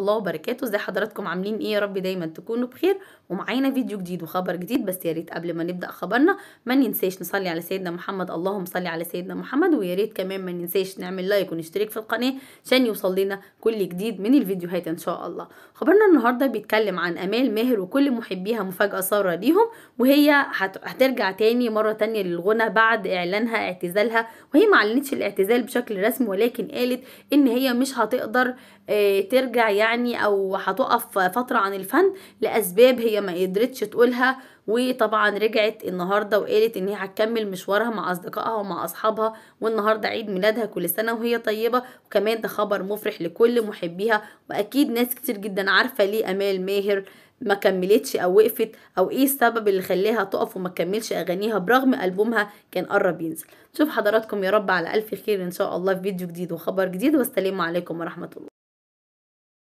الله وبركاته ازي حضراتكم عاملين ايه يا رب دايما تكونوا بخير ومعانا فيديو جديد وخبر جديد بس يا ريت قبل ما نبدا خبرنا ما ننساش نصلي على سيدنا محمد اللهم صل على سيدنا محمد ويا ريت كمان ما ننساش نعمل لايك ونشترك في القناه عشان يوصل لنا كل جديد من الفيديوهات ان شاء الله خبرنا النهارده بيتكلم عن امال ماهر وكل محبيها مفاجاه ساره ليهم وهي هترجع تاني مره تانية للغنى بعد اعلانها اعتزالها وهي ما اعلنتش الاعتزال بشكل رسمي ولكن قالت ان هي مش هتقدر آه، ترجع يعني يعني او هتقف فتره عن الفن لاسباب هي ما قدرتش تقولها وطبعا رجعت النهارده وقالت ان هي هتكمل مشوارها مع اصدقائها ومع اصحابها والنهارده عيد ميلادها كل سنه وهي طيبه وكمان ده خبر مفرح لكل محبيها واكيد ناس كتير جدا عارفه ليه امال ماهر ما كملتش او وقفت او ايه السبب اللي خلاها تقف وما تكملش اغانيها برغم البومها كان قرب ينزل نشوف حضراتكم يا رب على الف خير ان شاء الله في فيديو جديد وخبر جديد والسلام عليكم ورحمه الله